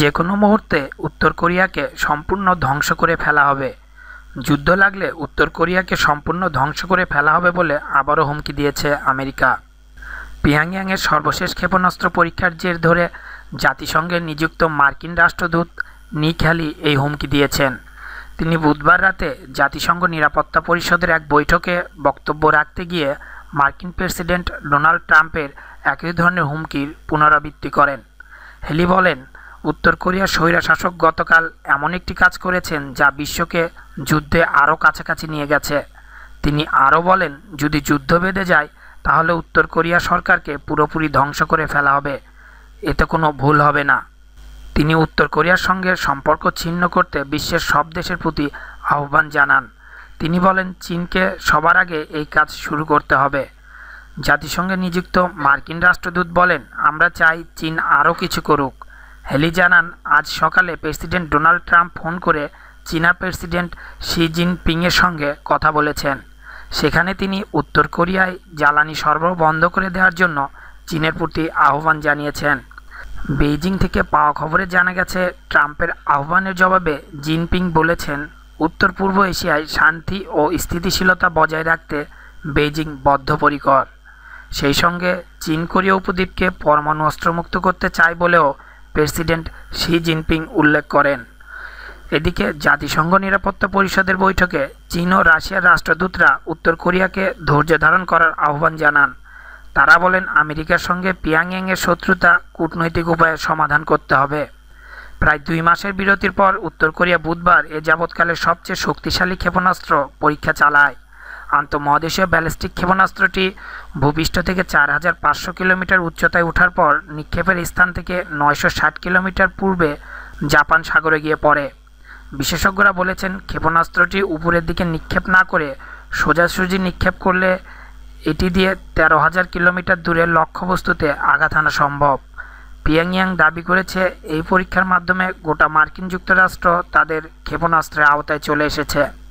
যে কোনো মুহূর্তে উত্তর কোরিয়াকে সম্পূর্ণ ধ্বংস করে ফেলা হবে যুদ্ধ লাগলে উত্তর কোরিয়াকে সম্পূর্ণ ধ্বংস করে ফেলা হবে বলে আবারও হুমকি দিয়েছে আমেরিকা পিয়াংয়াংয়ের সর্বশেষ ক্ষেপণাস্ত্র পরীক্ষার জের ধরে জাতিসংঘের নিযুক্ত মার্কিন রাষ্ট্রদূত নিক হ্যালি এই হুমকি দিয়েছেন তিনি বুধবার রাতে জাতিসংঘ নিরাপত্তা পরিষদের এক বৈঠকে বক্তব্য রাখতে গিয়ে মার্কিন প্রেসিডেন্ট ডোনাল্ড ট্রাম্পের একই ধরনের হুমকির পুনরাবৃত্তি করেন হেলি বলেন উত্তর কোরিয়ার স্বৈরাশাসক গতকাল এমন একটি কাজ করেছেন যা বিশ্বকে যুদ্ধে আরও কাছাকাছি নিয়ে গেছে তিনি আরও বলেন যদি যুদ্ধ বেঁধে যায় তাহলে উত্তর কোরিয়া সরকারকে পুরোপুরি ধ্বংস করে ফেলা হবে এতে কোনো ভুল হবে না তিনি উত্তর কোরিয়ার সঙ্গে সম্পর্ক ছিন্ন করতে বিশ্বের সব দেশের প্রতি আহ্বান জানান তিনি বলেন চীনকে সবার আগে এই কাজ শুরু করতে হবে জাতিসংঘে নিযুক্ত মার্কিন রাষ্ট্রদূত বলেন আমরা চাই চীন আরও কিছু করুক হ্যালি জানান আজ সকালে প্রেসিডেন্ট ডোনাল্ড ট্রাম্প ফোন করে চীনা প্রেসিডেন্ট শি জিনপিংয়ের সঙ্গে কথা বলেছেন সেখানে তিনি উত্তর কোরিয়ায় জ্বালানি সরবরাহ বন্ধ করে দেওয়ার জন্য চীনের প্রতি আহ্বান জানিয়েছেন বেইজিং থেকে পাওয়া খবরে জানা গেছে ট্রাম্পের আহ্বানের জবাবে জিনপিং বলেছেন উত্তর পূর্ব এশিয়ায় শান্তি ও স্থিতিশীলতা বজায় রাখতে বেইজিং বদ্ধপরিকর সেই সঙ্গে চীন কোরিয়া উপদ্বীপকে পরমাণু অস্ত্রমুক্ত করতে চায় বলেও প্রেসিডেন্ট শি জিনপিং উল্লেখ করেন এদিকে জাতিসংঘ নিরাপত্তা পরিষদের বৈঠকে চীন ও রাশিয়ার রাষ্ট্রদূতরা উত্তর কোরিয়াকে ধৈর্য ধারণ করার আহ্বান জানান তারা বলেন আমেরিকার সঙ্গে পিয়াংয়ের শত্রুতা কূটনৈতিক উপায়ে সমাধান করতে হবে প্রায় দুই মাসের বিরতির পর উত্তর কোরিয়া বুধবার এ যাবৎকালের সবচেয়ে শক্তিশালী ক্ষেপণাস্ত্র পরীক্ষা চালায় আন্তঃমহাদেশীয় ব্যালিস্টিক ক্ষেপণাস্ত্রটি ভূপৃষ্ঠ থেকে চার হাজার পাঁচশো কিলোমিটার উচ্চতায় ওঠার পর নিক্ষেপের স্থান থেকে নয়শো ষাট কিলোমিটার পূর্বে জাপান সাগরে গিয়ে পড়ে বিশেষজ্ঞরা বলেছেন ক্ষেপণাস্ত্রটি উপরের দিকে নিক্ষেপ না করে সোজাসুজি নিক্ষেপ করলে এটি দিয়ে তেরো হাজার কিলোমিটার দূরে লক্ষ্যবস্তুতে আঘাত আনা সম্ভব পিয়াংয়াং দাবি করেছে এই পরীক্ষার মাধ্যমে গোটা মার্কিন যুক্তরাষ্ট্র তাদের ক্ষেপণাস্ত্রের আওতায় চলে এসেছে